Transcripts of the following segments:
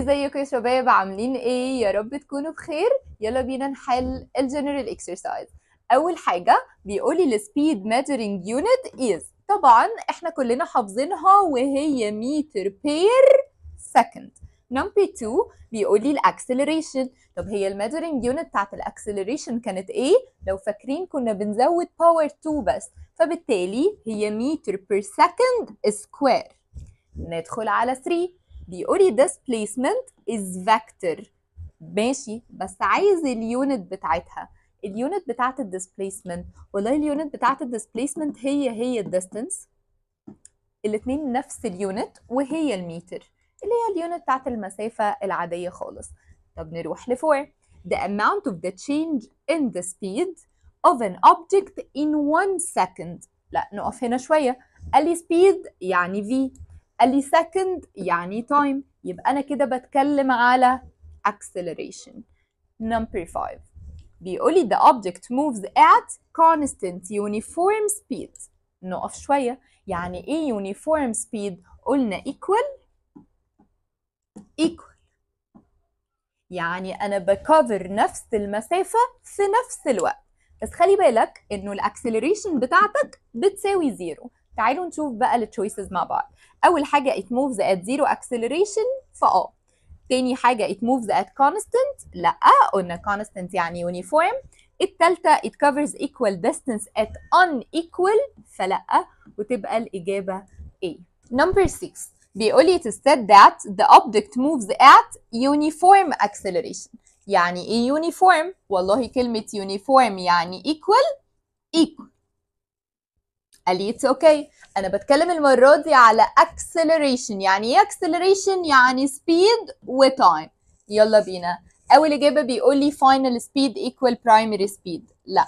ازيكم يا شباب عاملين ايه يا رب تكونوا بخير يلا بينا نحل الجنرال اكسرسايز اول حاجه بيقولي السبيد ميجرنج يونت از طبعا احنا كلنا حافظينها وهي متر بير سكند نمبر 2 بيقول لي الاكسلريشن طب هي الميجرنج يونت بتاعت الاكسلريشن كانت ايه لو فاكرين كنا بنزود باور 2 بس فبالتالي هي متر بير سكند سكوير ندخل على 3 بيقولي displacement is vector ماشي بس عايز اليونت بتاعتها اليونت بتاعت displacement والله اليونت بتاعت displacement هي هي distance الاتنين نفس اليونت وهي المتر اللي هي اليونت بتاعت المسافة العادية خالص طب نروح لفوق the amount of the change in the speed of an object in one second لا نقف هنا شوية قال لي speed يعني v قال لي second يعني time يبقى أنا كده بتكلم على acceleration number five بيقول لي the object moves at constant uniform speed نقف شوية يعني إيه uniform speed قلنا equal equal يعني أنا بكفر نفس المسافة في نفس الوقت بس خلي بالك إنه الأكسلريشن بتاعتك بتساوي زيرو تعالوا نشوف بقى التشويسز مع بعض اول حاجه it moves at zero acceleration فاه تاني حاجه it moves at constant لا قلنا constant يعني uniform التالتة it covers equal distance at unequal فلا وتبقى الإجابة A number 6 بيقول لي it is said that the object moves at uniform acceleration يعني ايه uniform والله كلمة uniform يعني equal equal قاليتي اوكي انا بتكلم المره دي على acceleration يعني ايه acceleration يعني speed و time يلا بينا اول اجابه بيقول لي final speed equal primary speed لا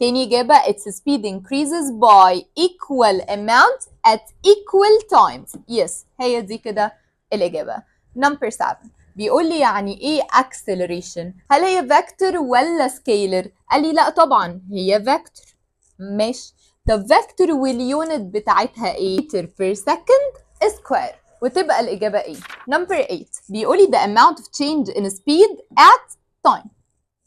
تاني اجابه its speed increases by equal amount at equal times yes هي دي كده الاجابه number 7 بيقول لي يعني ايه acceleration هل هي vector ولا scalar قال لي لا طبعا هي vector ماشي طب فيكتور واليونت بتاعتها ايه؟ متر per second سكوير وتبقى الإجابة ايه؟ نمبر 8 بيقولي the amount of change in speed at time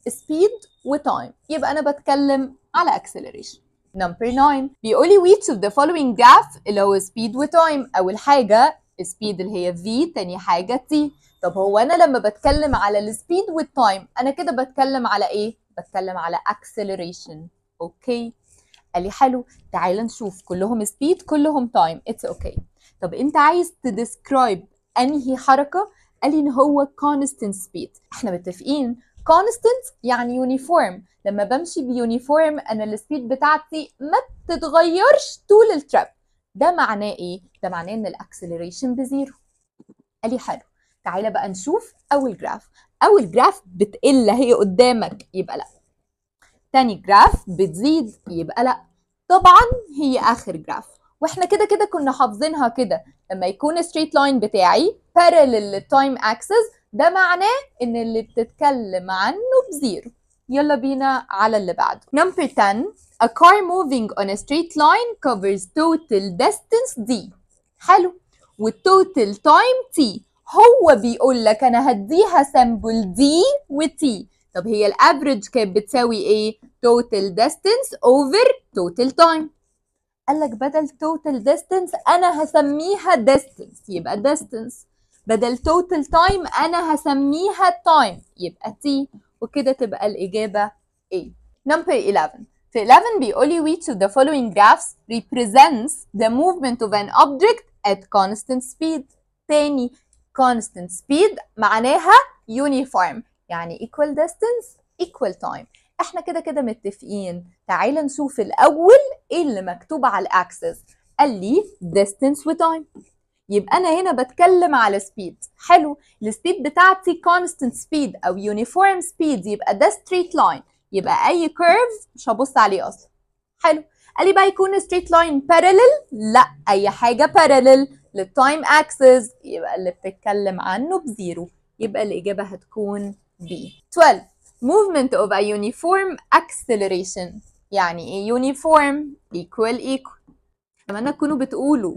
speed و time يبقى أنا بتكلم على acceleration نمبر 9 بيقولي which of the following graph اللي هو speed و time أول حاجة speed اللي هي v تاني حاجة t طب هو أنا لما بتكلم على speed و time أنا كده بتكلم على إيه؟ بتكلم على acceleration أوكي okay. قال لي حلو تعالى نشوف كلهم سبيد كلهم تايم اتس اوكي طب انت عايز تديسكرايب انهي حركه قال لي ان هو كونستنت سبيد احنا متفقين كونستنت يعني يونيفورم لما بمشي بيونيفورم انا السبيد بتاعتي ما بتتغيرش طول التراب ده معناه ايه ده معناه ان الاكسلريشن بزيرو قال لي حلو تعالى بقى نشوف اول جراف اول جراف بتقل هي قدامك يبقى لا تاني جراف بتزيد يبقى لا طبعا هي اخر جراف واحنا كده كده كنا حافظينها كده لما يكون ستريت لاين بتاعي parallel للتايم اكسس ده معناه ان اللي بتتكلم عنه بزيرو يلا بينا على اللي بعده نمبر 10 a car moving on a straight line covers total distance d حلو والtotal time t هو بيقول لك انا هديها سامبل دي وتي طب هي الافريج كانت بتساوي ايه توتال ديستنس اوفر توتال تايم قال لك بدل توتال ديستنس انا هسميها ديستنس يبقى ديستنس بدل توتال تايم انا هسميها تايم يبقى تي وكده تبقى الاجابه A number 11 في 11 بيقول لي which of the following graphs represents the movement of an object at constant speed تاني constant speed معناها uniform يعني equal distance equal time احنا كده كده متفقين تعالى نشوف الاول ايه اللي مكتوب على الاكسس قال لي distance وتايم يبقى انا هنا بتكلم على سبيد حلو السبيد بتاعتي constant speed او uniform speed يبقى ده straight line يبقى اي curves مش هبص عليه اصلا حلو قال لي بقى يكون straight line parallel لا اي حاجه parallel للتايم اكسس يبقى اللي بتتكلم عنه بزيرو يبقى الاجابه هتكون B 12 movement of a uniform acceleration يعني ايه uniform equal equal لما تكونوا بتقولوا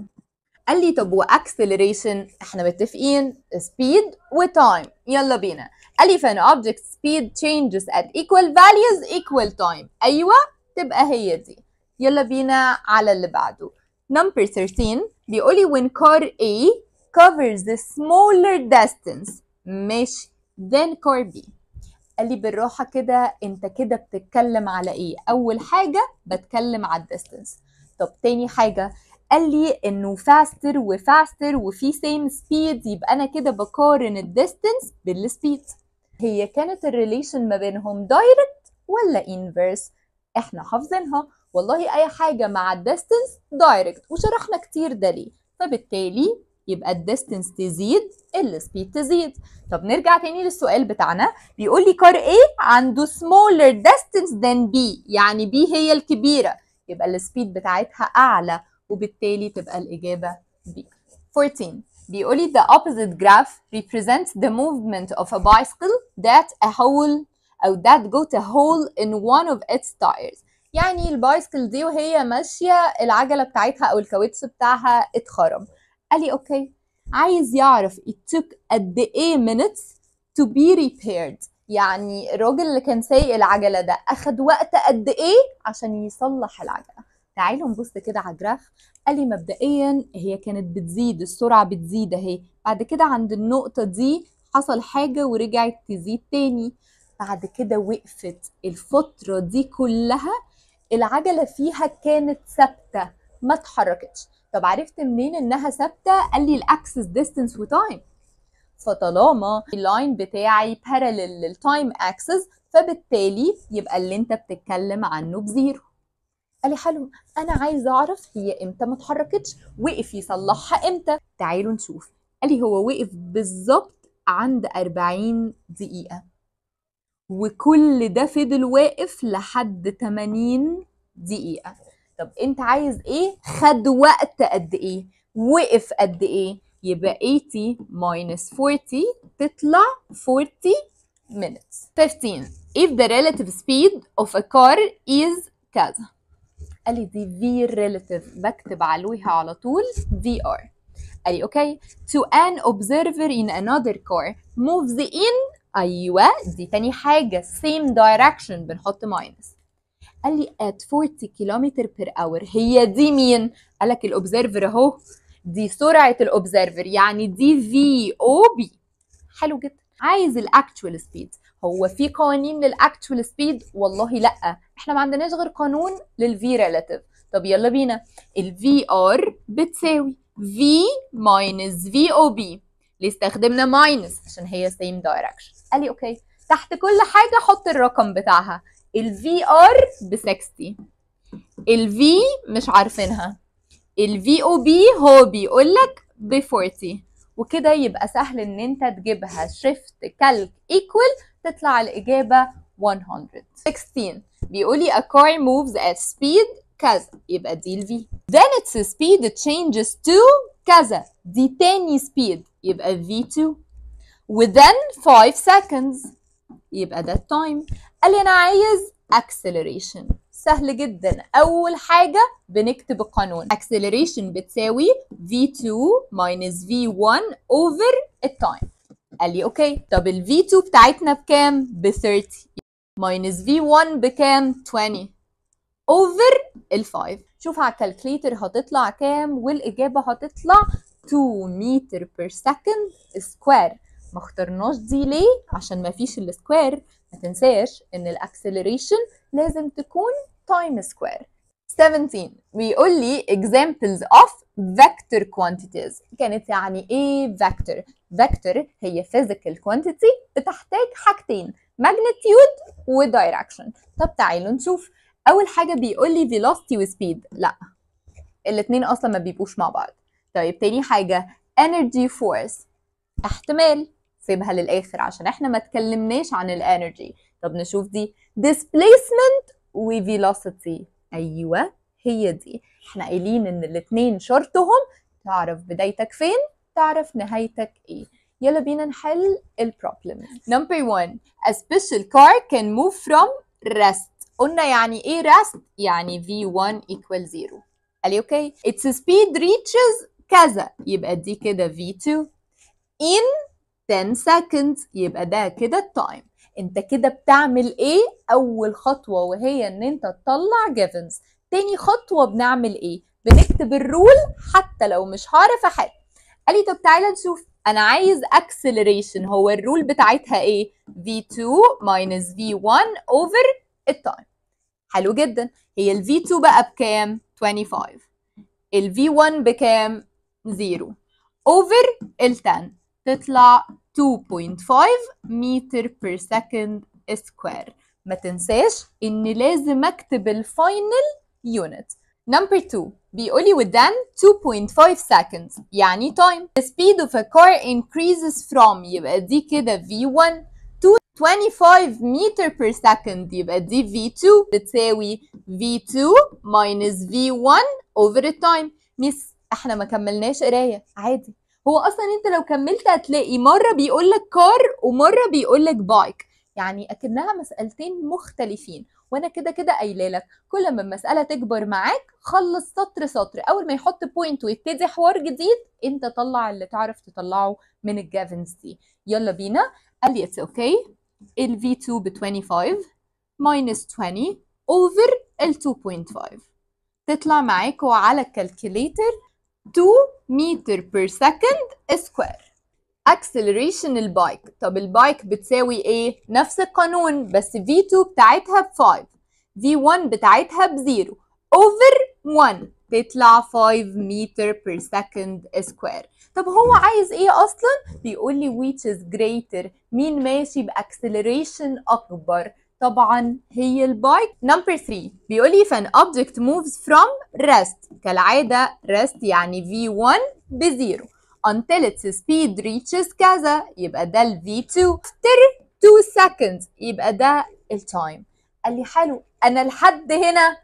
قال لي طب acceleration احنا متفقين speed وtime يلا بينا قال لي فان object speed changes at equal values equal time ايوه تبقى هي دي يلا بينا على اللي بعده number 13 بيقول لي when car A covers the smaller distance ماشي دين كوربي قال لي بالراحه كده انت كده بتتكلم على ايه اول حاجه بتكلم على الديستنس طب تاني حاجه قال لي انه فاستر وفاستر وفي سيم سبيد يبقى انا كده بقارن الديستنس بالسبيد هي كانت الريليشن ما بينهم دايركت ولا انفرس احنا حافظينها والله اي حاجه مع الديستنس دايركت وشرحنا كتير ده ليه فبالتالي يبقى الديستنس تزيد السبيد تزيد طب نرجع تاني للسؤال بتاعنا بيقول لي كار A عنده smaller distance than B يعني B هي الكبيرة يبقى السبيد بتاعتها أعلى وبالتالي تبقى الإجابة B 14 بيقول لي the opposite graph represents the movement of a bicycle that a hole أو that got a hole in one of its tires يعني البايسكل دي وهي ماشية العجلة بتاعتها أو الكاوتش بتاعها اتخرم قال لي اوكي عايز يعرف it took قد ايه minutes to be repaired يعني الراجل اللي كان سايق العجله ده اخد وقت قد ايه عشان يصلح العجله تعالوا نبص كده على الجراف قال لي مبدئيا هي كانت بتزيد السرعه بتزيد اهي بعد كده عند النقطه دي حصل حاجه ورجعت تزيد تاني بعد كده وقفت الفتره دي كلها العجله فيها كانت ثابته ما اتحركتش طب عرفت منين انها ثابته قال لي الاكسس ديستنس وتايم فطالما اللاين بتاعي بارلل للتايم اكسس فبالتالي يبقى اللي انت بتتكلم عنه بزيرو قال لي حلو انا عايز اعرف هي امتى ما اتحركتش وقف يصلحها امتى تعالوا نشوف قال لي هو وقف بالظبط عند 40 دقيقه وكل ده فضل واقف لحد 80 دقيقه طب انت عايز ايه خد وقت قد ايه وقف قد ايه يبقى 80 minus 40 تطلع 40 minutes 15 if the relative speed of a car is كذا قال لي دي في relative بكتب عليها على طول VR قال لي اوكي to an observer in another car moves in ايوه دي تاني حاجه same direction بنحط minus قال لي at 40 كيلومتر بير اور هي دي مين قال لك الاوبزرفر اهو دي سرعه الاوبزرفر يعني دي في او بي حلو جدا عايز الاكتوال سبيد هو في قوانين للاكتوال سبيد والله لا احنا ما عندناش غير قانون للفي ريلاتيف طب يلا بينا الفي ار بتساوي في ماينس في او بي ليه استخدمنا ماينس عشان هي سيم دايركشن قال لي اوكي تحت كل حاجه حط الرقم بتاعها الفي ار ب 60 الفي مش عارفينها الفي او بي هو بيقول لك ب 40 وكده يبقى سهل ان انت تجيبها شيفت كالك ايكوال تطلع الاجابه 100 16 بيقول لي a car moves at speed كذا يبقى دي الفي then its speed changes to كذا دي تاني speed يبقى v2 within 5 seconds يبقى ده التايم قال لي انا عايز acceleration سهل جدا اول حاجه بنكتب القانون acceleration بتساوي v2 minus v1 over time قال لي اوكي طب ال v2 بتاعتنا بكام ب 30 minus v1 بكام 20 over ال 5 شوف على الكالكليتر هتطلع كام والاجابه هتطلع 2 متر per second square ما اخترناش دي ليه عشان ما فيش السكوير ما تنساش ان الاكسلريشن لازم تكون تايم سكوير 17 بيقول لي examples of vector quantities كانت يعني ايه vector vector هي physical quantity بتحتاج حاجتين magnitude و direction طب تعالوا نشوف اول حاجه بيقول لي velocity و speed لا الاتنين اصلا ما بيبقوش مع بعض طيب تاني حاجه energy force احتمال سيبها للاخر عشان احنا ما تكلمناش عن الانرجي طب نشوف دي displacement و velocity ايوه هي دي احنا قايلين ان الاثنين شرطهم تعرف بدايتك فين تعرف نهايتك ايه يلا بينا نحل البروبلم نمبر 1 a special car can move from rest قلنا يعني ايه rest يعني v1 equal 0 قال لي اوكي its speed reaches كذا يبقى دي كده v2 in 10 seconds يبقى ده كده التايم انت كده بتعمل ايه اول خطوه وهي ان انت تطلع جيفنز تاني خطوه بنعمل ايه بنكتب الرول حتى لو مش هعرف احل قال لي طب تعالى نشوف انا عايز acceleration هو الرول بتاعتها ايه v2 minus v1 over التايم حلو جدا هي ال v2 بقى بكام 25 ال v1 بكام 0 over ال 10 تطلع 2.5 متر per second square ما تنساش ان لازم اكتب الفاينل يونت Number 2 بيقولي within 2.5 seconds يعني time The speed of a car increases from يبقى دي كده V1 to 25 meter per second يبقى دي V2 بتساوي V2 minus V1 over time ميس احنا ما كملناش قراية عادي هو اصلا انت لو كملت هتلاقي مره بيقول لك كار ومره بيقول لك بايك يعني اكنها مسالتين مختلفين وانا كده كده قايله لك كل ما المساله تكبر معاك خلص سطر سطر اول ما يحط بوينت ويبتدي حوار جديد انت طلع اللي تعرف تطلعه من الجافنز دي يلا بينا قال لي اتس اوكي ال في 2 ب 25 ماينس 20 over ال 2.5 تطلع معاكوا على الكالكوليتر 2 متر per second square acceleration البايك طب البايك بتساوي ايه نفس القانون بس v2 بتاعتها ب 5 v1 بتاعتها ب 0 over 1 تطلع 5 متر per second square طب هو عايز ايه اصلا بيقول لي which is greater مين ماشي باكسلريشن اكبر طبعا هي البايك نمبر 3 بيقول لي فان object moves from rest كالعاده rest يعني v1 بزيرو until its speed reaches كذا يبقى ده ال v2 after 2 seconds يبقى ده التايم قال لي حلو انا لحد هنا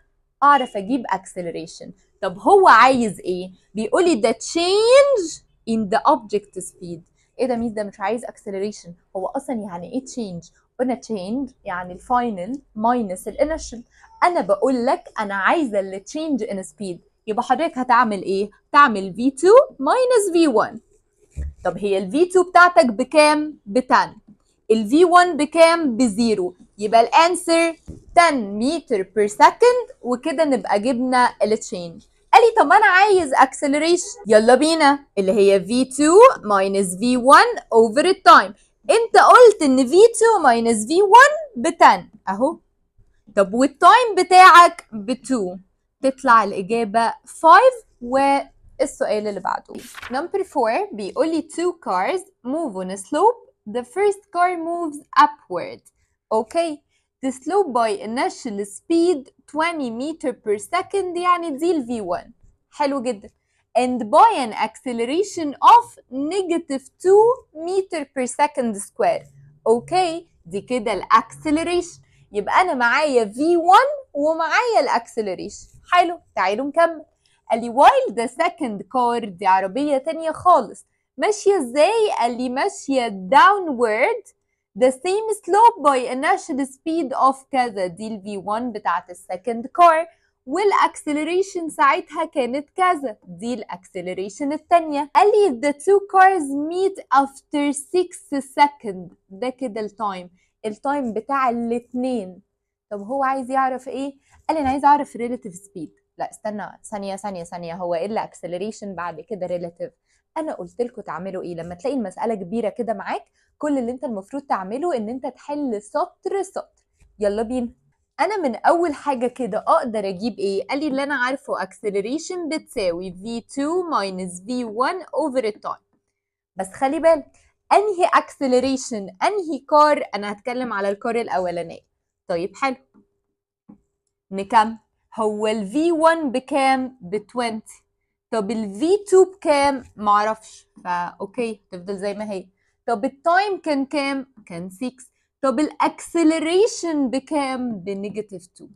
اعرف اجيب acceleration طب هو عايز ايه بيقول لي the change in the object speed ايه ده ميز ده مش عايز acceleration هو اصلا يعني ايه change انا تشينج يعني الفاينل ماينس الانيشال انا بقول لك انا عايزه التشينج ان سبيد يبقى حضرتك هتعمل ايه تعمل v2 ماينس v1 طب هي ال v2 بتاعتك بكام ب 10 ال v1 بكام 0 يبقى الانسر 10 متر بير سكند وكده نبقى جبنا التشينج قال لي طب انا عايز اكسلريشن يلا بينا اللي هي v2 ماينس v1 اوفر التايم انت قلت ان في 2 ماينس في 1 ب 10 اهو طب والتايم بتاعك ب 2 تطلع الاجابه 5 والسؤال اللي بعده نمبر 4 بيقول لي two cars move on a slope the first car moves upward okay the slope by initial speed 20 meter per second يعني دي ال v1 حلو جدا and by an acceleration of negative 2 meter per second square اوكي دي كده الاكسلريشن يبقى انا معايا v1 ومعايا الاكسلريشن حلو تعالوا نكمل قال لي while the second car دي عربية تانية خالص ماشية ازاي قال لي ماشية downward the same slope by initial speed of كذا دي ال v1 بتاعت السكند car والاكسلريشن ساعتها كانت كذا دي الاكسلريشن الثانيه قال لي the two cars meet after 6 seconds ده كده التايم التايم بتاع الاثنين طب هو عايز يعرف ايه قال لي انا عايز اعرف relative speed لا استنى ثانيه ثانيه ثانيه هو ايه الاكسلريشن بعد كده relative انا قلت لكم تعملوا ايه لما تلاقي المساله كبيره كده معاك كل اللي انت المفروض تعمله ان انت تحل سطر سطر يلا بينا انا من اول حاجه كده اقدر اجيب ايه قال لي اللي انا عارفه اكسلريشن بتساوي v2 minus v1 over التايم بس خلي بالك انهي اكسلريشن انهي كار انا هتكلم على الكار الاولانيه طيب حلو نكمل هو ال V1 بكام؟ ب 20 طب ال V2 بكام؟ معرفش فا اوكي تفضل زي ما هي طب التايم كان كام؟ كان 6 طب الاكسلريشن بكام بنيجاتيف 2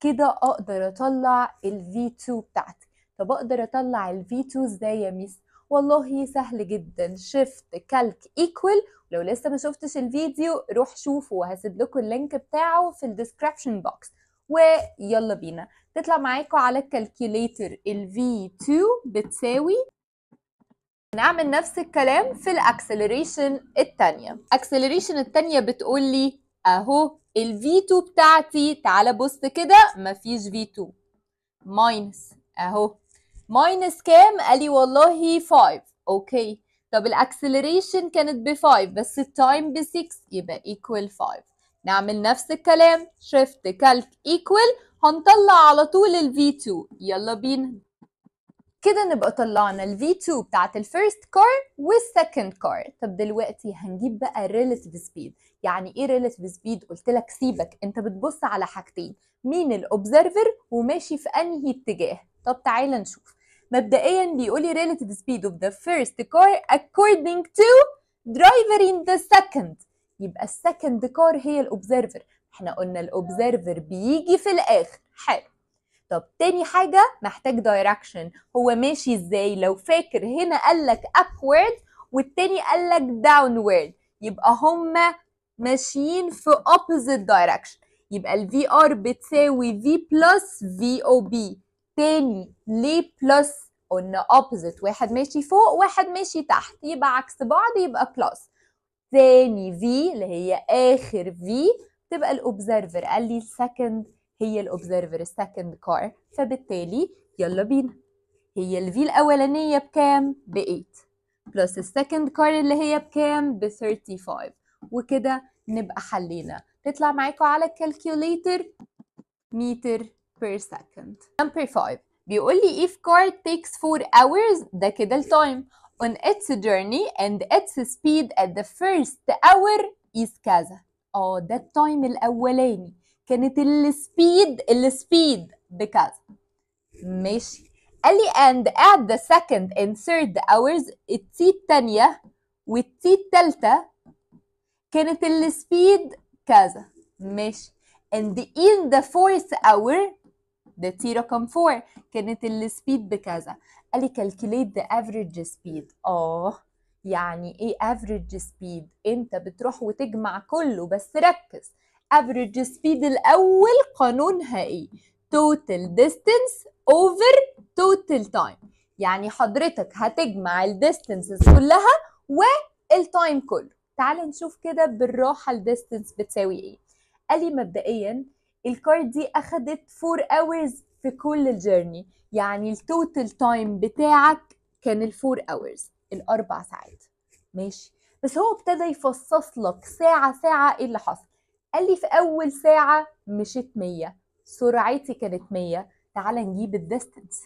كده اقدر اطلع الفي2 بتاعتي طب اقدر اطلع الفي2 ازاي يا ميس والله سهل جدا شيفت كالك ايكوال لو لسه ما شفتش الفيديو روح شوفه وهسيب لكم اللينك بتاعه في الديسكربشن بوكس ويلا بينا تطلع معاكم على الكالكوليتر الفي2 بتساوي نعمل نفس الكلام في الاكسلريشن الثانيه الاكسلريشن الثانيه بتقول لي اهو الفي2 بتاعتي تعال بص كده مفيش في2 ماينس اهو ماينس كام قال لي والله 5 اوكي طب الاكسلريشن كانت ب 5 بس التايم ب 6 يبقى ايكوال 5 نعمل نفس الكلام شيفت كالك ايكوال هنطلع على طول الفي2 يلا بينا كده نبقى طلعنا ال V2 بتاعت first car وال second car طب دلوقتي هنجيب بقى relative speed يعني ايه relative speed قلت لك سيبك انت بتبص على حاجتين مين observer وماشي في انهي اتجاه طب تعالى نشوف مبدئيا بيقولي relative speed of the first car according to driver in the second يبقى second car هي observer احنا قلنا observer بيجي في الاخر حلو طب تاني حاجة محتاج دايركشن هو ماشي ازاي لو فاكر هنا قالك upward والتاني قالك downward يبقى هما ماشيين في opposite direction يبقى ال VR بتساوي V plus VOB تاني ليه plus قلنا opposite واحد ماشي فوق واحد ماشي تحت يبقى عكس بعض يبقى plus تاني V اللي هي آخر V تبقى الأوبزرفر قال لي second هي الاوبزرفر السكند كار فبالتالي يلا بينا هي الفي V الاولانيه بكام ب 8 بلس السكند كار اللي هي بكام ب 35 وكده نبقى حلينا تطلع معاكم على الكالكوليتر متر per second نمبر 5 بيقول لي if car takes 4 hours ده كده التايم on its journey and its speed at the first hour is كذا اه ده التايم الاولاني كانت السبيد السبيد بكذا ماشي قال لي and at the second and third hours التي التانية والتي التالتة كانت السبيد كذا ماشي and in the fourth hour ده تي رقم 4 كانت السبيد بكذا قال لي calculate the average speed اه يعني ايه average speed انت بتروح وتجمع كله بس ركز average speed الأول قانون إيه؟ total distance over total time يعني حضرتك هتجمع الديستنسز كلها والتايم كله تعال نشوف كده بالراحة الديستنس بتساوي ايه قال لي مبدئيا الكار دي اخدت 4 hours في كل الجيرني يعني التوتال تايم بتاعك كان ال 4 hours الاربع ساعات ماشي بس هو ابتدى يفصص لك ساعة ساعة ايه اللي حصل قال لي في اول ساعه مشيت 100 سرعتي كانت 100 تعال نجيب الديستنس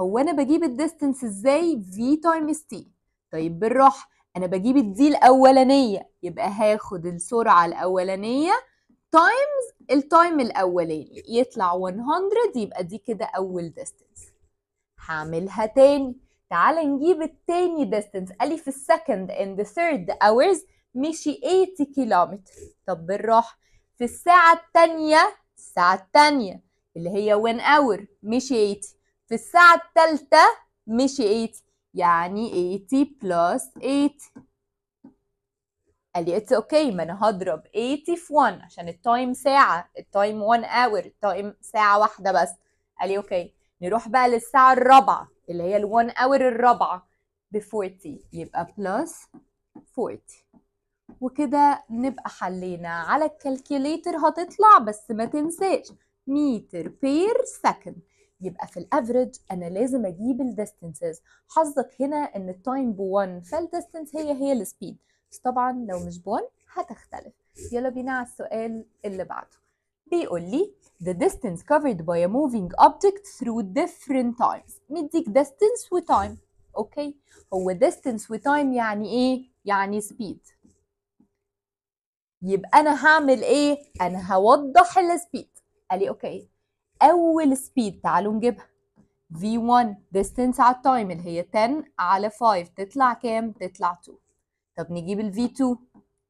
هو انا بجيب الديستنس ازاي في تايمز تي طيب بالراحه انا بجيب الدي الاولانيه يبقى هاخد السرعه الاولانيه تايمز التايم الاولاني يطلع 100 يبقى دي كده اول ديستنس هعملها تاني تعال نجيب التاني ديستنس قال لي في السكند اند ثيرد اورز مشي 80 كيلومتر طب بالراحة في الساعة التانية الساعة التانية اللي هي 1 اور مشي 80 في الساعة التالتة مشي 80 يعني 80 بلس 80 قال لي اتس اوكي okay. ما انا هضرب 80 في 1 عشان التايم ساعة التايم 1 اور التايم ساعة واحدة بس قال لي اوكي okay. نروح بقى للساعة الرابعة اللي هي ال 1 اور الرابعة ب 40 يبقى بلس 40 وكده نبقى حلينا على الكالكوليتر هتطلع بس ما تنساش متر بير سكند يبقى في الافريج انا لازم اجيب الديستنسز حظك هنا ان التايم ب1 فالديستنس هي هي السبيد بس طبعا لو مش ب1 هتختلف يلا بينا على السؤال اللي بعده بيقول لي the distance covered by a moving object through different times مديك distance و time اوكي هو distance و time يعني ايه يعني speed يبقى انا هعمل ايه انا هوضح السبيد قال لي اوكي اول سبيد تعالوا نجيبها v1 distance على التايم اللي هي 10 على 5 تطلع كام تطلع 2 طب نجيب ال v2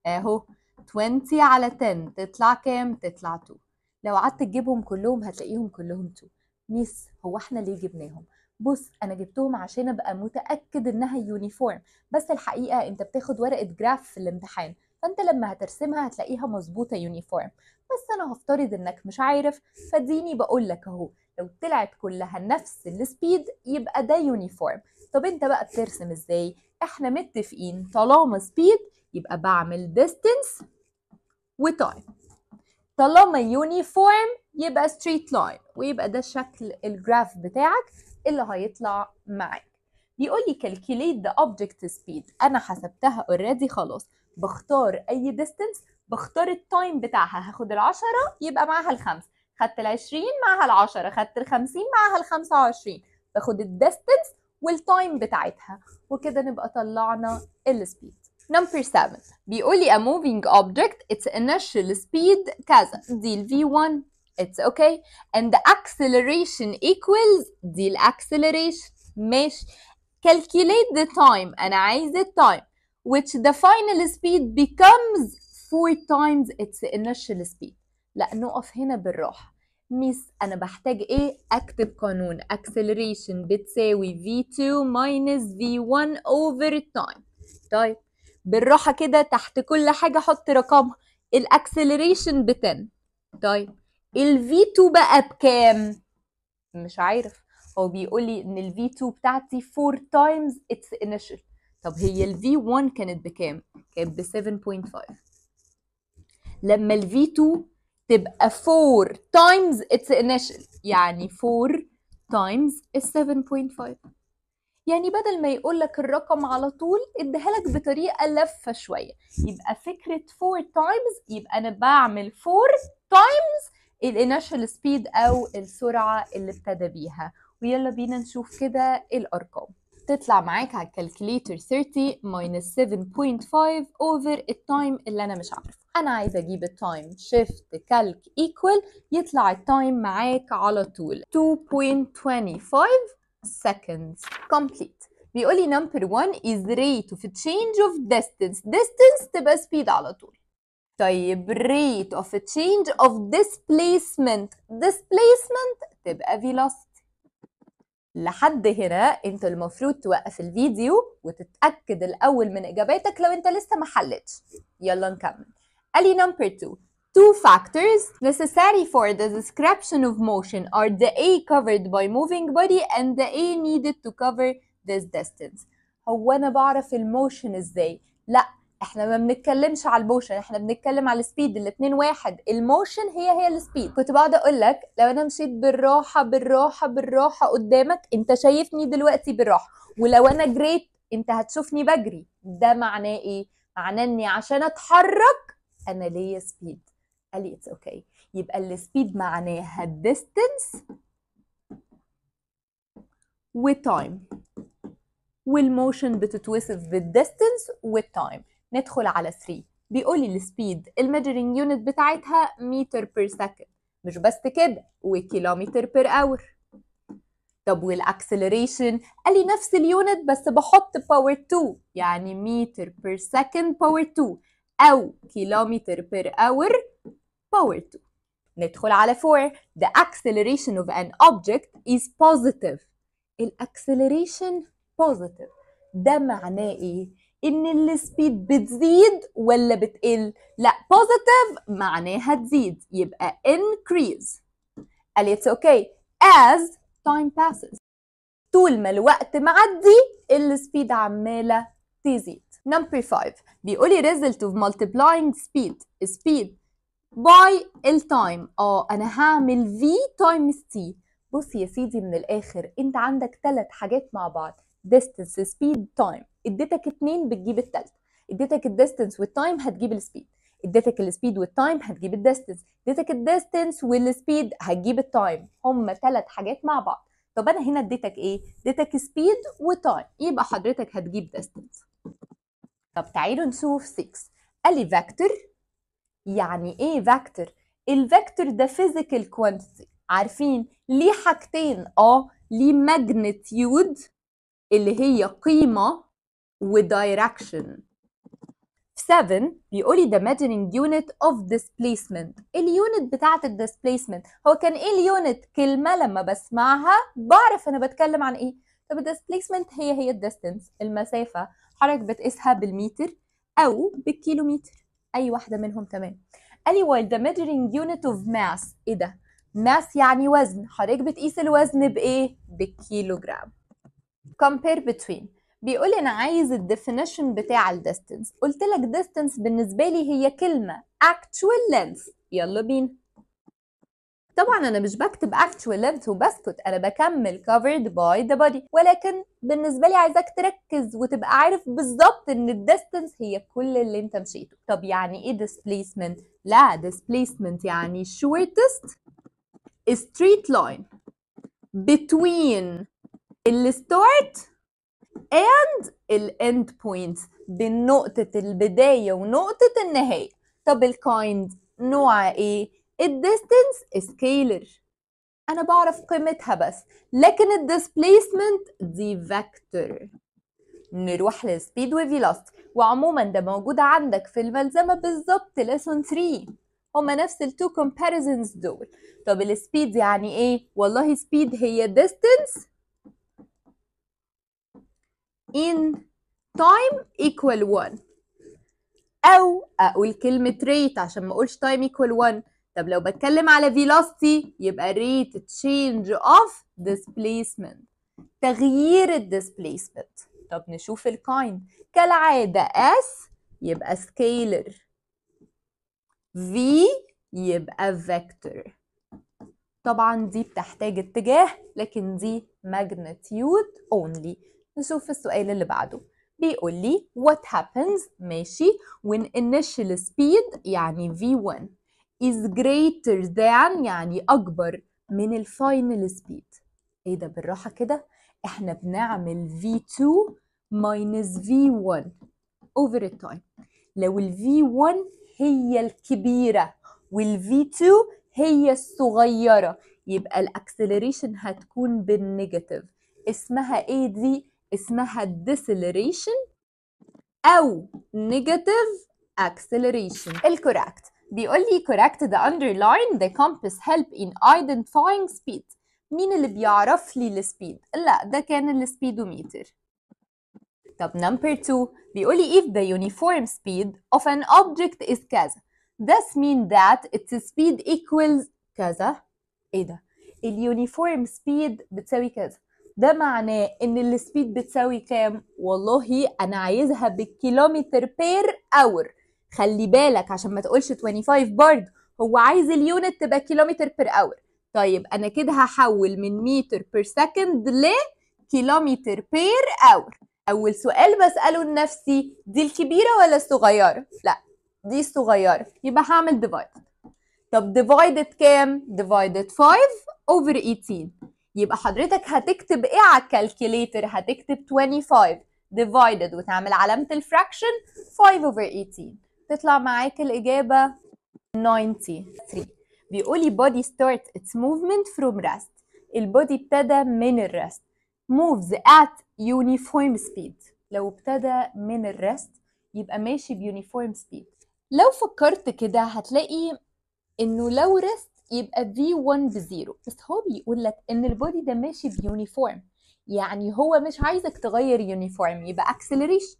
اهو 20 على 10 تطلع كام تطلع 2 لو قعدت تجيبهم كلهم هتلاقيهم كلهم 2 ميس هو احنا ليه جبناهم بص انا جبتهم عشان ابقى متاكد انها يونيفورم بس الحقيقه انت بتاخد ورقه جراف في الامتحان فانت لما هترسمها هتلاقيها مظبوطه يونيفورم بس انا هفترض انك مش عارف فاديني بقول لك اهو لو طلعت كلها نفس السبيد يبقى ده يونيفورم طب انت بقى بترسم ازاي احنا متفقين طالما سبيد يبقى بعمل ديستنس وتايم طالما يونيفورم يبقى ستريت لاين ويبقى ده شكل الجراف بتاعك اللي هيطلع معاك بيقول لي calculate the object speed انا حسبتها اوريدي خلاص بختار اي ديستنس بختار التايم بتاعها هاخد ال10 يبقى معاها الخمس خدت ال20 معاها ال10 خدت ال50 معاها ال25 باخد الديستنس والتايم بتاعتها وكده نبقى طلعنا السبيد Number 7 لي a moving object its initial speed كذا دي ال V1 اتس اوكي and the acceleration equals دي ال acceleration ماشي calculate the time انا عايز التايم which the final speed becomes four times its initial speed لا نقف هنا بالراحة ميس أنا بحتاج إيه؟ أكتب قانون acceleration بتساوي V2 minus V1 over time طيب بالراحة كده تحت كل حاجة حط رقمها الاكسلريشن ب 10 طيب ال V2 بقى بكام؟ مش عارف هو بيقول لي إن ال V2 بتاعتي four times its initial طب هي ال V1 كانت بكام؟ كانت ب 7.5 لما ال V2 تبقى 4 times its initial يعني 4 times 7.5 يعني بدل ما يقول لك الرقم على طول اديها لك بطريقه لفه شويه يبقى فكره 4 times يبقى انا بعمل 4 times الانيشال سبيد او السرعه اللي ابتدى بيها ويلا بينا نشوف كده الارقام تطلع معاك على calculator 30 minus 7.5 over التايم اللي انا مش عارف انا عايز اجيب التايم shift calc equal يطلع التايم معاك على طول 2.25 seconds complete بيقولي number 1 is rate of change of distance distance تبقى speed على طول طيب rate of a change of displacement displacement تبقى velocity لحد هنا انت المفروض توقف الفيديو وتتاكد الاول من اجاباتك لو انت لسه ما حلتش يلا نكمل قالي نمبر 2 Two factors necessary for the description of motion are the A covered by moving body and the A needed to cover this distance. هو انا بعرف الموشن ازاي؟ لا احنا ما بنتكلمش على الموشن احنا بنتكلم على السبيد الاتنين واحد الموشن هي هي السبيد كنت بقعد اقول لك لو انا مشيت بالراحه بالراحه بالراحه قدامك انت شايفني دلوقتي بالراحه ولو انا جريت انت هتشوفني بجري ده معناه ايه معناه اني عشان اتحرك انا ليا سبيد قال لي اتس اوكي يبقى السبيد معناها الديستنس وتايم والموشن بتتوصف بالديستنس والتايم ندخل على 3 بيقول لي السبيد الميجرينج يونت بتاعتها متر بير سكند مش بس كده وكيلومتر بير اور طب والاكسلريشن قال لي نفس اليونت بس بحط باور 2 يعني متر بير سكند باور 2 او كيلومتر بير اور باور 2 ندخل على 4 the acceleration of an object is positive الاكسلريشن positive ده معناه ايه ان السبيد بتزيد ولا بتقل لا positive معناها تزيد يبقى increase قال it's okay as time passes طول ما الوقت معدي السبيد عماله تزيد number 5 بيقول لي result of multiplying speed speed by التايم اه انا هعمل v times t بص يا سيدي من الاخر انت عندك ثلاث حاجات مع بعض distance speed time اديتك اتنين بتجيب التالت اديتك الديستنس والتايم هتجيب السبيد اديتك السبيد والتايم هتجيب الديستنس اديتك الديستنس والسبيد هتجيب التايم هما ثلاث حاجات مع بعض طب انا هنا اديتك ايه اديتك سبيد وتايم يبقى حضرتك هتجيب ديستنس طب تعالوا نشوف 6 الي فيكتور يعني ايه فيكتور الفيكتور ده فيزيكال كوانتيتي عارفين ليه حاجتين اه ليه ماجنتيود اللي هي قيمة ودايركشن 7 بيقولي the measuring unit of displacement اليونت بتاعة الديسبيسمنت هو كان ايه اليونت كلمة لما بسمعها بعرف انا بتكلم عن ايه طب الديسبيسمنت هي هي الديستنس المسافة حضرتك بتقيسها بالمتر او بالكيلومتر اي واحدة منهم تمام Anyway the measuring unit of mass ايه ده ماس يعني وزن حضرتك بتقيس الوزن بايه بالكيلوغرام compare between بيقول انا عايز الديفينيشن بتاع الديستنس قلت لك ديستنس بالنسبه لي هي كلمه actual length يلا بينا طبعا انا مش بكتب actual length وبسكت انا بكمل covered by the body ولكن بالنسبه لي عايزاك تركز وتبقى عارف بالظبط ان الديستنس هي كل اللي انت مشيته طب يعني ايه displacement لا displacement يعني shortest straight line between الستارت and الاند بوينت نقطة البداية ونقطة النهاية طب الكايند نوع ايه؟ الديستنس سكيلر انا بعرف قيمتها بس لكن الديسبليسمنت دي فيكتور نروح للسبيد وفيلوسيتي وعموما ده موجود عندك في الملزمه بالظبط ليسون 3 هما نفس التو كومباريزنز دول طب السبيد يعني ايه والله سبيد هي ديستنس in time equal 1 أو أقول كلمة rate عشان ما أقولش time equal 1 طب لو بتكلم على velocity يبقى rate change of displacement تغيير displacement طب نشوف الكايند كالعادة S يبقى scalar V يبقى vector طبعا دي بتحتاج اتجاه لكن دي magnitude only نشوف السؤال اللي بعده بيقول لي what happens ماشي when initial speed يعني v1 is greater than يعني أكبر من final speed ايه ده بالراحة كده احنا بنعمل v2 minus v1 over time لو ال v1 هي الكبيرة وال v2 هي الصغيرة يبقى الاكسلريشن هتكون بالنيجاتيف اسمها ايه دي اسمها deceleration أو negative acceleration الكوركت بيقول لي correct the underline the compass help in identifying speed مين اللي بيعرف لي السبيد؟ لا ده كان السبيدوميتر طب نمبر 2 بيقول لي if the uniform speed of an object is كذا this mean that its speed equals كذا ايه ده؟ اليونيفورم سبيد بتساوي كذا ده معناه ان السبيد بتساوي كام والله انا عايزها بالكيلومتر بير اور خلي بالك عشان ما تقولش 25 برد هو عايز اليونت تبقى كيلومتر بير اور طيب انا كده هحول من متر بير سكند لكيلومتر بير اور اول سؤال بساله لنفسي دي الكبيره ولا الصغيره لا دي الصغيره يبقى هعمل ديفايد طب ديفايدد كام ديفايدد 5 اوفر 18 يبقى حضرتك هتكتب ايه على الكالكوليتر هتكتب 25 divided وتعمل علامة الفراكشن 5 over 18 تطلع معاك الإجابة 93 بيقولي body start its movement from rest البودي ابتدى من الرست moves at uniform speed لو ابتدى من الرست يبقى ماشي بيونيفورم سبيد لو فكرت كده هتلاقي انه لو رست يبقى V1 بزيرو بس هو بيقول لك ان البودي ده ماشي بيونيفورم يعني هو مش عايزك تغير يونيفورم يبقى اكسلريشن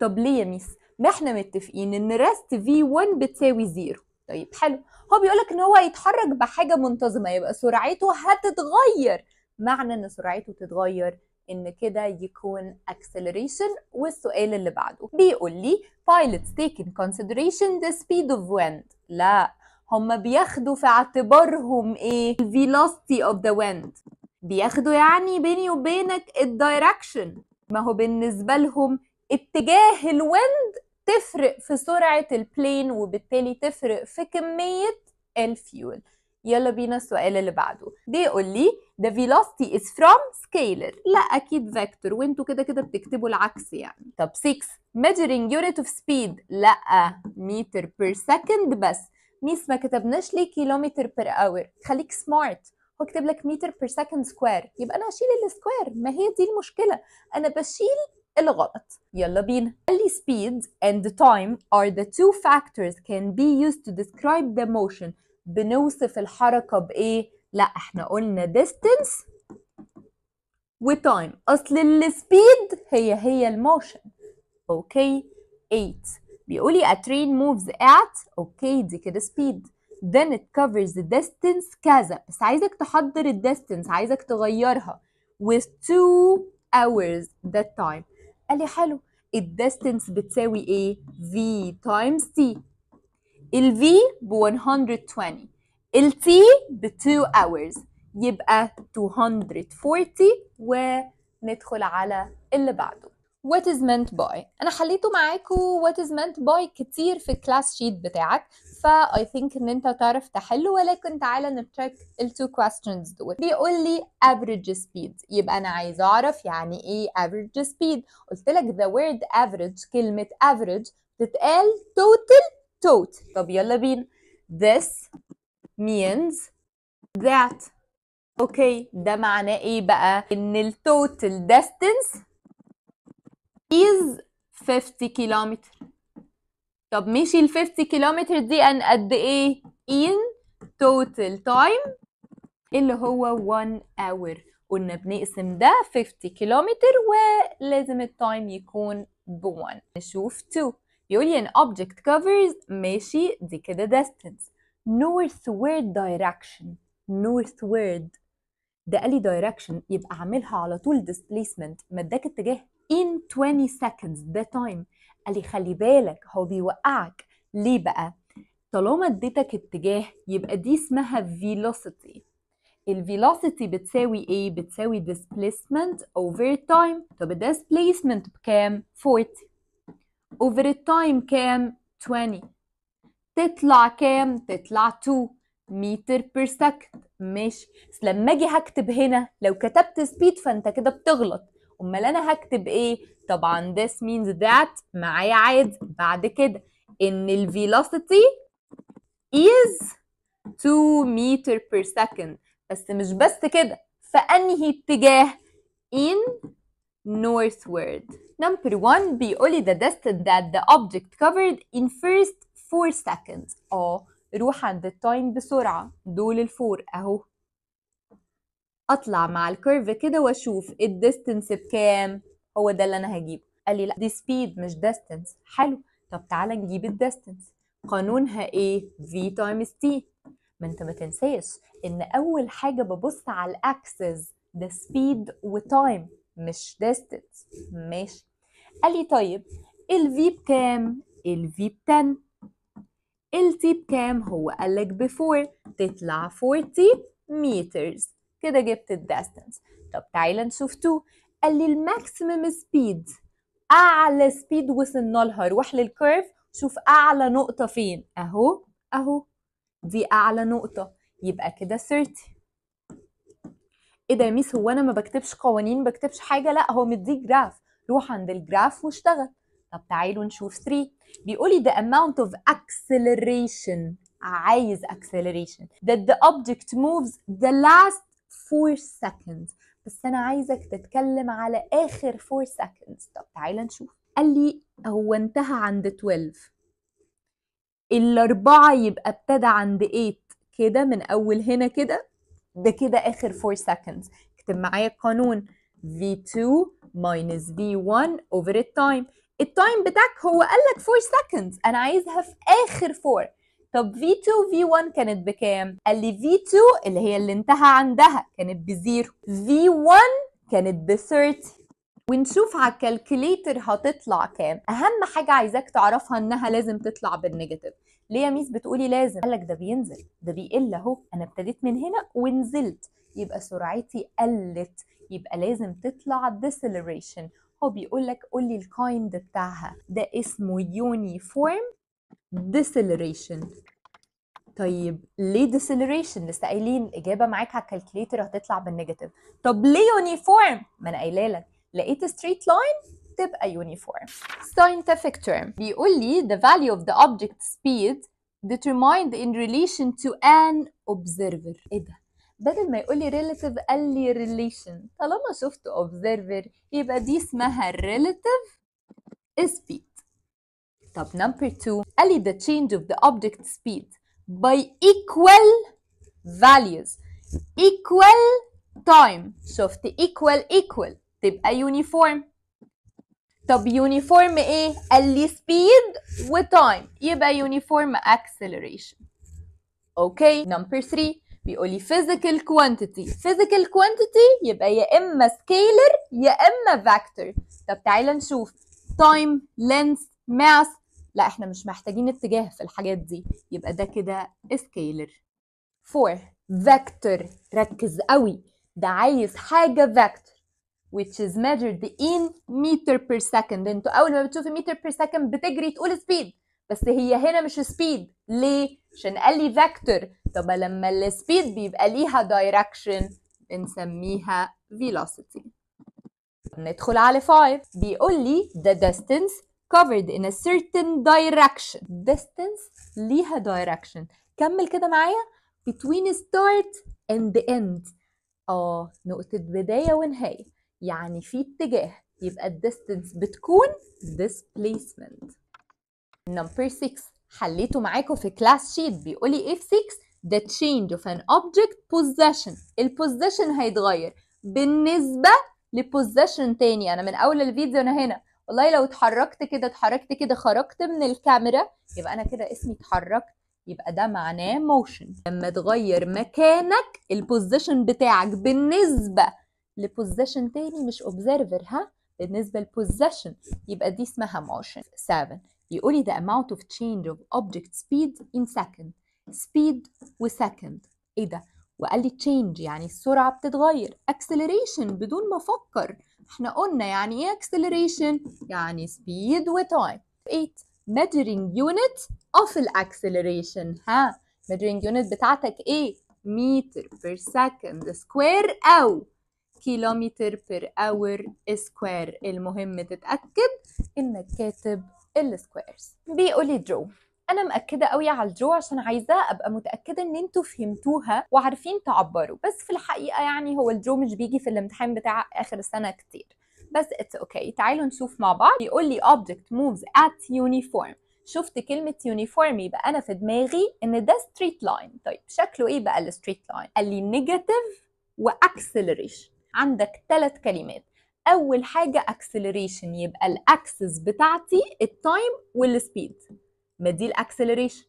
طب ليه يا ميس ما احنا متفقين ان ريست V1 بتساوي زيرو طيب حلو هو بيقول لك ان هو هيتحرك بحاجه منتظمه يبقى سرعته هتتغير معنى ان سرعته تتغير ان كده يكون acceleration والسؤال اللي بعده بيقول لي pilots take in consideration the speed of wind لا هم بياخدوا في اعتبارهم ايه velocity of the wind بياخدوا يعني بيني وبينك الدايركشن ما هو بالنسبة لهم اتجاه الويند تفرق في سرعة البلين وبالتالي تفرق في كمية الفيول يلا بينا السؤال اللي بعده بيقول لي the velocity is from scalar لا اكيد vector وانتوا كده كده بتكتبوا العكس يعني طب 6 measuring unit of speed لا meter per second بس ميس ما كتبناش ليه كيلومتر بير اور خليك سمارت هو كتب لك متر بير سكند سكوير يبقى انا هشيل السكوير ما هي دي المشكله انا بشيل الغلط يلا بينا قال لي speed and time are the two factors can be used to describe the motion بنوصف الحركة بإيه؟ لا احنا قلنا distance و time أصل السبيد هي هي الموشن أوكي 8 بيقولي a train moves at اوكي دي كده speed then it covers the distance كذا بس عايزك تحضر ال distance عايزك تغيرها with two hours that time قال لي حلو ال distance بتساوي ايه v times t ال v ب 120 ال t ب 2 hours يبقى 240 وندخل على اللي بعده what is meant by انا حليته معاكو what is meant by كتير في الكلاس شيت بتاعك فا I think ان انت تعرف تحله ولكن تعالى نتشيك ال two questions دول بيقول لي average speed يبقى انا عايزه اعرف يعني ايه average speed قلت لك the word average كلمه average بتتقال total tote طب يلا بينا this means that اوكي okay. ده معناه ايه بقى ان التوتال distance is 50 كيلومتر طب مشي ال 50 كيلومتر دي ان قد ايه in total time اللي هو 1 hour قلنا بنقسم ده 50 كيلومتر ولازم التايم يكون ب1 نشوف 2 بيقول ان object covers ماشي دي كده distance northward direction northward ده قالي direction يبقى اعملها على طول displacement ما اداك اتجاه in 20 seconds ده تايم قال لي خلي بالك هو بيوقعك ليه بقى طالما اديتك اتجاه يبقى دي اسمها velocity الفيلوسيتي بتساوي ايه بتساوي displacement over time طب displacement بكام 40 over time كام 20 تطلع كام تطلع 2 متر per second ماشي لما اجي هكتب هنا لو كتبت سبيد فانت كده بتغلط امال انا هكتب ايه طبعا this means that معايا عاد بعد كده ان ال velocity is 2 meter per second بس مش بس كده فأنهي اتجاه in northward number one بيقولي the distance that the object covered in first 4 seconds اه روح عند التايم بسرعة دول الفور اهو اطلع مع الكيرف كده واشوف الديستنس بكام هو ده اللي انا هجيبه قال لي لا دي سبيد مش ديستنس حلو طب تعالى نجيب الديستنس قانونها ايه في تايمز تي ما انت ما تنساش ان اول حاجه ببص على الاكسس ده سبيد وتايم مش ديستنس ماشي قال لي طيب الفي بكام الفي ب 10 التي بكام هو قال لك بفور تطلع 40 مترز كده جبت الديستنس طب تعالى نشوف 2 قال لي الماكسيمم سبيد اعلى سبيد وصلنا لها روح للكيرف شوف اعلى نقطه فين اهو اهو دي اعلى نقطه يبقى كده 30 ايه ده يا ميس هو انا ما بكتبش قوانين ما بكتبش حاجه لا هو مديك جراف روح عند الجراف واشتغل طب تعالوا نشوف 3 بيقول لي the amount of acceleration عايز acceleration that the object moves the last 4 seconds بس انا عايزك تتكلم على اخر 4 seconds طب تعالى نشوف قال لي هو انتهى عند 12 الاربعة يبقى ابتدى عند 8 كده من اول هنا كده ده كده اخر 4 seconds اكتب معايا القانون v2 minus v1 over التايم التايم بتاعك هو قال لك 4 seconds انا عايزها في اخر 4 طب في 2 في 1 كانت بكام؟ قال لي في 2 اللي هي اللي انتهى عندها كانت بزيرو في 1 كانت ب 30 ونشوف على الكالكليتر هتطلع كام اهم حاجه عايزاك تعرفها انها لازم تطلع بالنيجاتيف ليه يا ميس بتقولي لازم قال لك ده بينزل ده بيقل اهو انا ابتديت من هنا ونزلت يبقى سرعتي قلت يبقى لازم تطلع ديسلريشن هو بيقول لك قول لي الكايند بتاعها ده اسمه يونيفورم deceleration طيب ليه deceleration لسه قايلين اجابه معاك على الكالكليتر هتطلع بالنيجاتيف طب ليه يونيفورم ما انا قايله لك لقيت straight line تبقى يونيفورم scientific term بيقول لي the value of the object speed determined in relation to an observer ايه ده بدل ما يقول لي relative قال لي relation طالما شفت observer يبقى دي اسمها relative speed Top number two, alley the change of the object speed by equal values. Equal time. شفت equal equal تبقى uniform. طب uniform ايه؟ قال speed و time يبقى uniform acceleration. Okay, number three بيقول لي physical quantity. physical quantity يبقى يا إما scalar يا إما vector. طب تعالى نشوف time, length, ماس لا احنا مش محتاجين اتجاه في الحاجات دي يبقى ده كده سكيلر 4 فيكتور ركز قوي ده عايز حاجه فيكتور which is measured in meter per second انتوا اول ما بتشوفي meter per second بتجري تقول سبيد بس هي هنا مش سبيد ليه عشان قال لي فيكتور طب لما السبيد بيبقى ليها دايركشن بنسميها velocity ندخل على 5 بيقول لي the distance covered in a certain direction distance ليها direction كمل كده معايا between start and the end اه نقطة بداية ونهاية يعني في اتجاه يبقى الديستنس بتكون displacement number 6 حليته معاكم في كلاس شيت بيقولي if 6 the change of an object possession position هيتغير بالنسبة لبوزيشن تاني أنا من أول الفيديو أنا هنا والله لو اتحركت كده اتحركت كده خرجت من الكاميرا يبقى انا كده اسمي اتحركت يبقى ده معناه موشن لما تغير مكانك البوزيشن بتاعك بالنسبه لبوزيشن تاني مش اوبزرفر ها بالنسبه لبوزيشن يبقى دي اسمها موشن 7 لي the amount of change of object speed in second speed وسكند ايه ده وقال لي change يعني السرعه بتتغير acceleration بدون ما افكر احنا قلنا يعني ايه acceleration يعني speed و time 8 measuring unit of acceleration ها measuring unit بتاعتك ايه متر per second square او كيلومتر per hour square المهم تتأكد انك كاتب السكويرز بيقول لي draw انا مأكده قوي على الدرو عشان عايزاه ابقى متاكده ان انتوا فهمتوها وعارفين تعبروا بس في الحقيقه يعني هو الدرو مش بيجي في الامتحان بتاع اخر السنه كتير بس اتس اوكي okay. تعالوا نشوف مع بعض بيقول لي object moves at uniform شفت كلمة يونيفورم يبقى أنا في دماغي إن ده ستريت لاين، طيب شكله إيه بقى الستريت لاين؟ قال لي نيجاتيف وأكسلريشن، عندك ثلاث كلمات، أول حاجة أكسلريشن يبقى الأكسس بتاعتي التايم والسبيد، مدي الاكسلريشن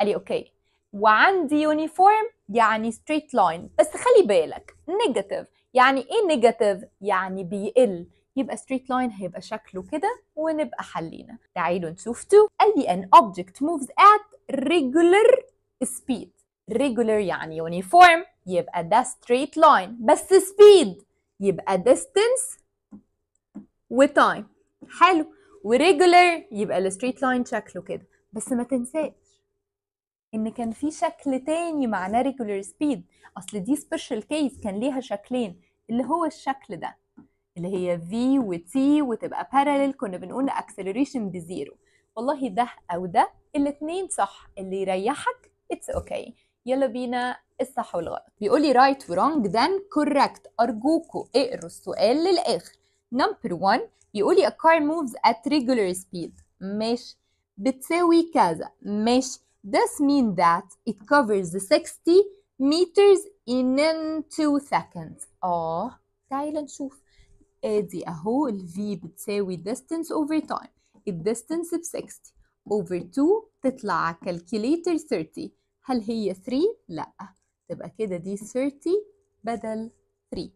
قال لي اوكي وعندي يونيفورم يعني ستريت لاين بس خلي بالك نيجاتيف يعني ايه نيجاتيف يعني بيقل يبقى straight line هيبقى شكله كده ونبقى حلينا تعالوا نشوف تو قال لي ان object moves at regular speed regular يعني uniform يبقى ده straight line بس speed يبقى distance وتايم حلو وريجولر يبقى الستريت لاين شكله كده بس ما تنساش ان كان في شكل تاني معناه ريجولر سبيد اصل دي سبيشال كيس كان ليها شكلين اللي هو الشكل ده اللي هي v و t وتبقى parallel كنا بنقول acceleration بزيرو والله ده او ده الاتنين صح اللي يريحك اتس اوكي okay. يلا بينا الصح والغلط بيقول لي رايت ورونج then correct ارجوكوا اقروا السؤال للاخر نمبر 1 يقول لي a car moves at regular speed ماشي بتساوي كذا ماشي This means that it covers the 60 meters in 2 seconds اه تعالى نشوف ادي اهو ال v بتساوي distance over time ال distance ب 60 over 2 تطلع على calculator 30 هل هي 3 لا تبقى كده دي 30 بدل 3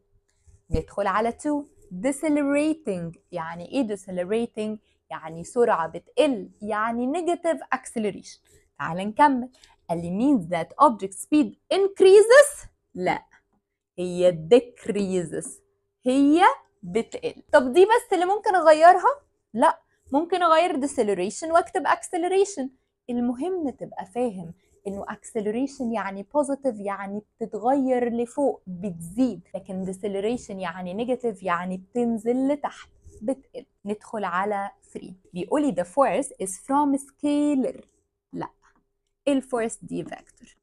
ندخل على 2 decelerating يعني ايه decelerating يعني سرعة بتقل يعني negative acceleration تعال نكمل قال لي means that object speed increases لا هي decreases هي بتقل طب دي بس اللي ممكن اغيرها لا ممكن اغير deceleration واكتب acceleration المهم تبقى فاهم انه acceleration يعني positive يعني بتتغير لفوق بتزيد لكن deceleration يعني negative يعني بتنزل لتحت بتقل ندخل على 3 بيقولي the force is from scalar لا الفورس دي فيكتور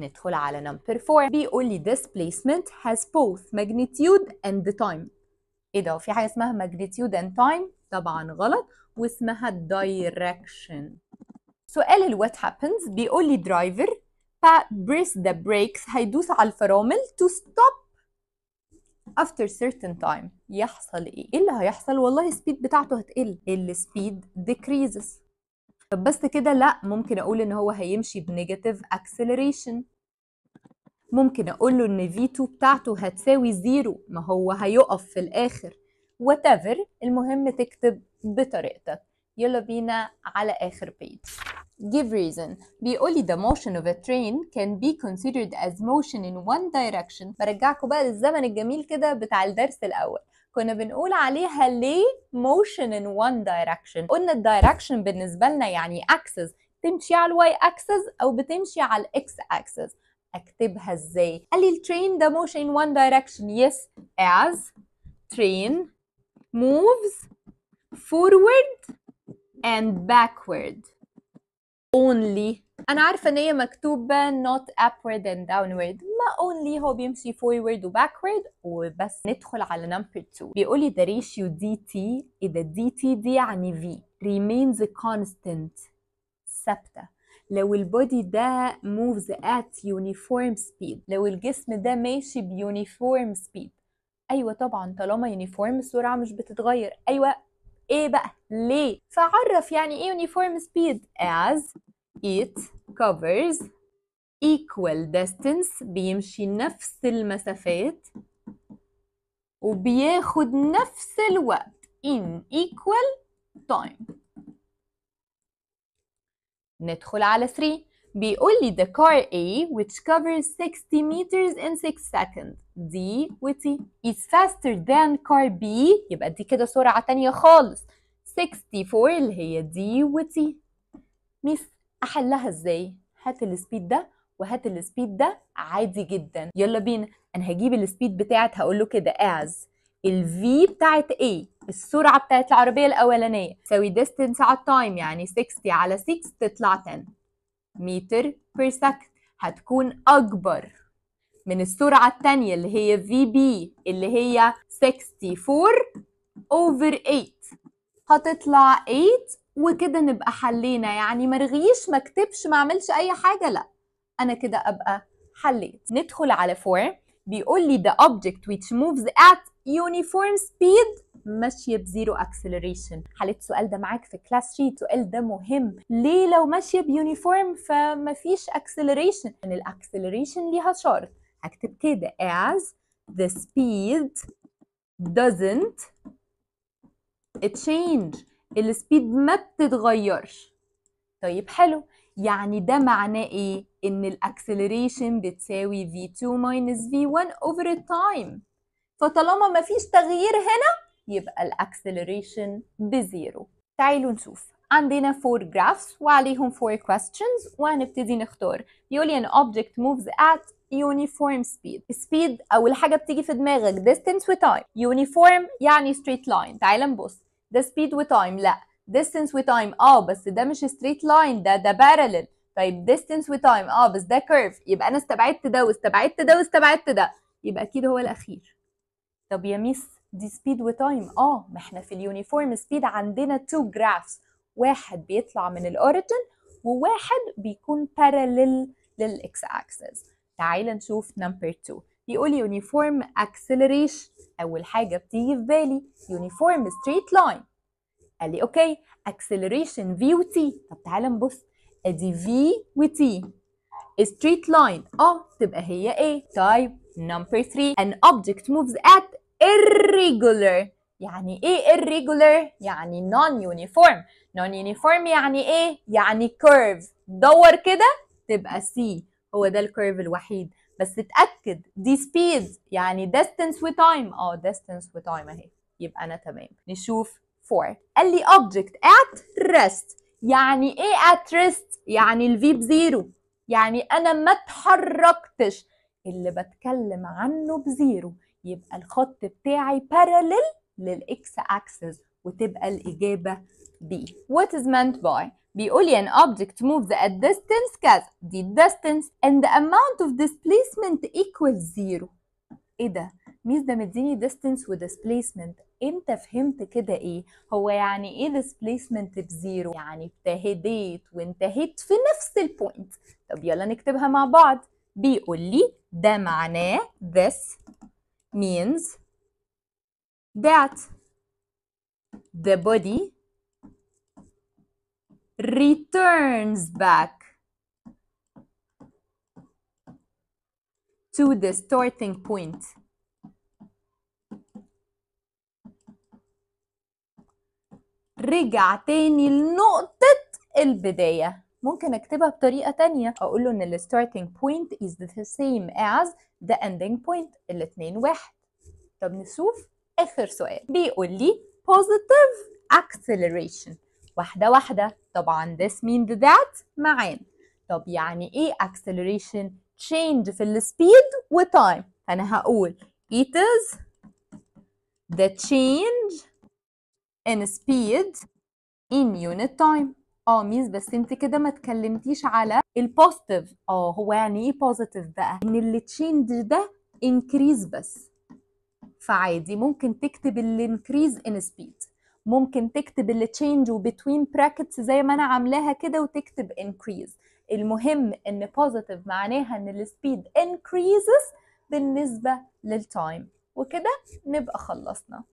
ندخل على نمبر 4 بيقول لي displacement has both magnitude and time ايه ده في حاجه اسمها magnitude and time طبعا غلط واسمها direction سؤال ال what happens بيقول لي driver بريس ذا بريكس هيدوس على الفرامل تو ستوب after certain time يحصل ايه؟ ايه اللي هيحصل؟ والله السبيد بتاعته هتقل السبيد decreases طب بس كده لا ممكن اقول ان هو هيمشي بنيجاتيف acceleration ممكن اقول له ان v2 بتاعته هتساوي زيرو ما هو هيقف في الاخر whatever المهم تكتب بطريقتك يلا بينا على آخر page give reason بيقولي the motion of a train can be considered as motion in one direction برجعكم بقى للزمن الجميل كده بتاع الدرس الأول كنا بنقول عليها ليه motion in one direction قلنا الدايركشن بالنسبة لنا يعني axis تمشي على الواي axis أو بتمشي على الاكس axis اكتبها ازاي قال لي train ده motion in one direction yes as train moves forward and backward only انا عارفه ان هي مكتوبه not upward and downward ما only هو بيمشي forward و backward وبس ندخل على number 2 بيقولي the ratio dt اذا dt دي يعني v remains constant ثابته لو البودي ده moves at uniform speed لو الجسم ده ماشي ب uniform speed ايوه طبعا طالما uniform السرعه مش بتتغير ايوه ايه بقى ليه فعرف يعني ايه uniform speed as it covers equal distance بيمشي نفس المسافات وبياخد نفس الوقت in equal time ندخل على 3 بيقول لي the car A which covers 60 meters in 6 seconds D و T is faster than car B يبقى دي كده سرعة تانية خالص 64 اللي هي D و T ميس أحلها إزاي؟ هات السبيد ده وهات السبيد ده عادي جدا يلا بينا أنا هجيب السبيد بتاعت هقول له كده as V بتاعت A السرعة بتاعت العربية الأولانية تساوي distance على time يعني 60 على 6 تطلع 10 متر per second هتكون أكبر من السرعة التانية اللي هي Vb اللي هي 64 over 8 هتطلع 8 وكده نبقى حلينا يعني ما رغيش ما اكتبش ما اعملش اي حاجه لا انا كده ابقى حليت ندخل على 4 بيقول لي the object which moves at uniform speed ماشيه بزيرو اكسلريشن حليت السؤال ده معاك في كلاس شيت السؤال ده مهم ليه لو ماشيه بيونيفورم فما فيش اكسلريشن ان الاكسلريشن ليها شرط هكتب كده as the speed doesn't change السبيد ما بتتغيرش طيب حلو يعني ده معناه ايه ان الاكسلريشن بتساوي v2 minus v1 over time فطالما مفيش تغيير هنا يبقى الاكسلريشن بزيرو تعالوا نشوف عندنا 4 graphs وعليهم 4 questions وهنبتدي نختار بيقولي an object moves at uniform speed speed أول حاجة بتيجي في دماغك distance و time uniform يعني straight line تعال نبص ده speed و time لا distance و time اه بس ده مش straight line ده ده parallel طيب distance و time اه بس ده curve يبقى أنا استبعدت ده واستبعدت ده واستبعدت ده يبقى أكيد هو الأخير طب يا ميس دي سبيد وتايم اه ما احنا في اليونيفورم سبيد عندنا تو جرافز واحد بيطلع من الاوريجن وواحد بيكون parallel للاكس اكسس تعال نشوف نمبر 2 بيقول يونيفورم اكسلريشن اول حاجه بتيجي في بالي يونيفورم ستريت لاين قال لي اوكي اكسلريشن في وتي طب تعال نبص ادي في وتي ستريت لاين اه تبقى هي ايه تايب نمبر 3 ان اوبجكت موفز ات irregular يعني ايه irregular يعني non uniform non uniform يعني ايه يعني curve دور كده تبقى C هو ده الكيرف الوحيد بس اتاكد دي سبيد يعني distance و time اه distance و time اهي يبقى انا تمام نشوف 4 قال لي object at rest يعني ايه at rest يعني الفي بزيرو يعني انا ما اتحركتش اللي بتكلم عنه بزيرو يبقى الخط بتاعي باراليل للإكس أكسس وتبقى الإجابة B. What is meant by? بيقول لي يعني an object moves at distance كذا دي distance and the amount of displacement equals zero. إيه ده؟ ميس ده مديني distance و displacement امتى فهمت كده ايه هو يعني ايه displacement بزيرو يعني ابتهديت وانتهيت في نفس البوينت طب يلا نكتبها مع بعض بيقول لي ده معناه this means that the body returns back to the starting point. رجع تاني لنقطة البداية ممكن اكتبها بطريقه تانية اقول له ان ال starting point is the same as the ending point الاثنين واحد طب نشوف اخر سؤال بيقول لي positive acceleration واحده واحده طبعا this means that معان طب يعني ايه acceleration change في ال و time فانا هقول it is the change in speed in unit time اه ميز بس انت كده ما اتكلمتيش على البوزيتيف اه هو يعني ايه بوزيتيف بقى ان اللي تشينج ده انكريز بس فعادي ممكن تكتب الانكريز ان سبيد ممكن تكتب تشينج وبتوين براكتس زي ما انا عاملاها كده وتكتب انكريز المهم ان بوزيتيف معناها ان السبيد انكريزز بالنسبه للتايم وكده نبقى خلصنا